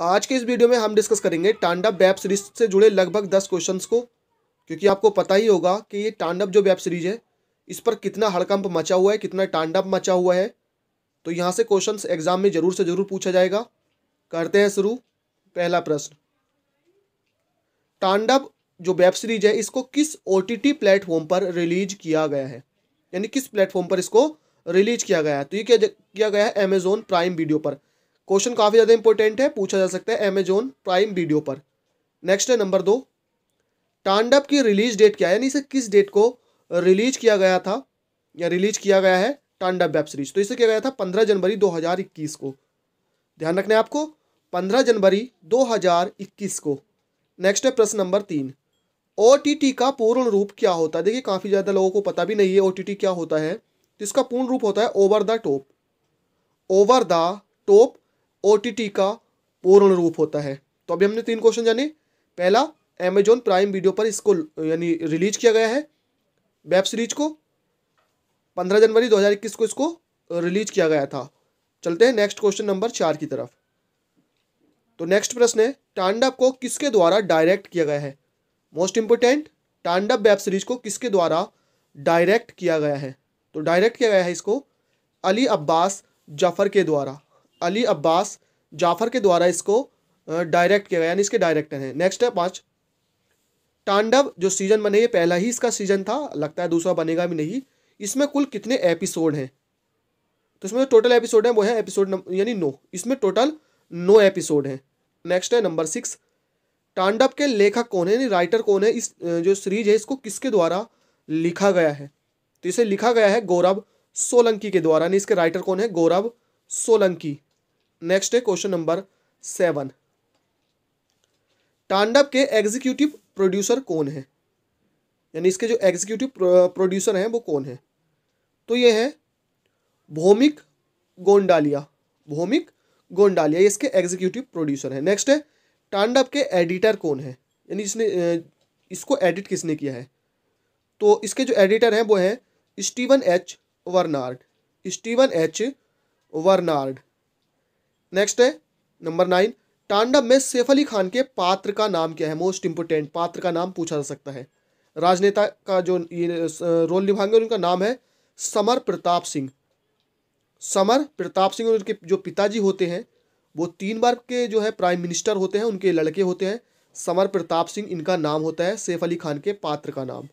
आज के इस वीडियो में हम डिस्कस करेंगे टांडा वेब सीरीज से जुड़े लगभग दस क्वेश्चंस को क्योंकि आपको पता ही होगा कि ये टांडव जो वेब सीरीज है इस पर कितना हड़कंप मचा हुआ है कितना टांडव मचा हुआ है तो यहाँ से क्वेश्चंस एग्जाम में ज़रूर से ज़रूर पूछा जाएगा करते हैं शुरू पहला प्रश्न टांडव जो वेब सीरीज है इसको किस ओ प्लेटफॉर्म पर रिलीज किया गया है यानी किस प्लेटफॉर्म पर इसको रिलीज किया गया है तो ये किया गया है अमेजोन प्राइम वीडियो पर क्वेश्चन काफ़ी ज़्यादा इंपॉर्टेंट है पूछा जा सकता है अमेजोन प्राइम वीडियो पर नेक्स्ट है नंबर दो टांडअप की रिलीज डेट क्या है यानी इसे किस डेट को रिलीज किया गया था या रिलीज किया गया है टांडअप वेब सीरीज तो इसे किया गया था पंद्रह जनवरी दो हज़ार इक्कीस को ध्यान रखना है आपको पंद्रह जनवरी दो हज़ार इक्कीस को नेक्स्ट है प्रश्न नंबर तीन ओ का पूर्ण रूप क्या होता है देखिए काफ़ी ज़्यादा लोगों को पता भी नहीं है ओ क्या होता है तो इसका पूर्ण रूप होता है over the top over the top O का पूर्ण रूप होता है तो अभी हमने तीन क्वेश्चन जाने पहला अमेजोन प्राइम वीडियो पर इसको यानी रिलीज किया गया है वेब सीरीज को पंद्रह जनवरी 2021 को इसको रिलीज किया गया था चलते हैं नेक्स्ट क्वेश्चन नंबर चार की तरफ तो नेक्स्ट प्रश्न है टांडव को किसके द्वारा डायरेक्ट किया गया है most important Tandav web series को किसके द्वारा डायरेक्ट किया गया है तो डायरेक्ट किया गया है इसको अली अब्बास जफर के द्वारा अली अब्बास जाफर के द्वारा इसको डायरेक्ट किया गया यानी इसके डायरेक्टर हैं नेक्स्ट है पाँच तांडव जो सीजन बने ये पहला ही इसका सीजन था लगता है दूसरा बनेगा भी नहीं इसमें कुल कितने एपिसोड हैं तो इसमें जो टोटल एपिसोड है वो है एपिसोड यानी नो इसमें टोटल नो एपिसोड हैं नेक्स्ट है नंबर सिक्स तांडव के लेखक कौन है यानी राइटर कौन है इस जो सीरीज है इसको किसके द्वारा लिखा गया है तो इसे लिखा गया है गौरव सोलंकी के द्वारा यानी इसके राइटर कौन है गौरव सोलंकी नेक्स्ट है क्वेश्चन नंबर सेवन टांडव के एग्जीक्यूटिव प्रोड्यूसर कौन है यानी इसके जो एग्जीक्यूटिव प्रोड्यूसर हैं वो कौन है तो ये है भौमिक गोंडालिया भौमिक गोंडालिया इसके एग्जीक्यूटिव प्रोड्यूसर है नेक्स्ट है टांडव के एडिटर कौन है यानी इसने इसको एडिट किसने किया है तो इसके जो एडिटर हैं वो हैं Steven H Vernard Steven H Vernard next है नंबर नाइन टांडव में सैफ अली खान के पात्र का नाम क्या है मोस्ट इम्पोर्टेंट पात्र का नाम पूछा जा सकता है राजनेता का जो ये रोल निभाएंगे उनका नाम है समर प्रताप सिंह समर प्रताप सिंह और उनके जो पिताजी होते हैं वो तीन बार के जो है प्राइम मिनिस्टर होते हैं उनके लड़के होते हैं समर प्रताप सिंह इनका नाम होता है सैफ अली खान के पात्र का नाम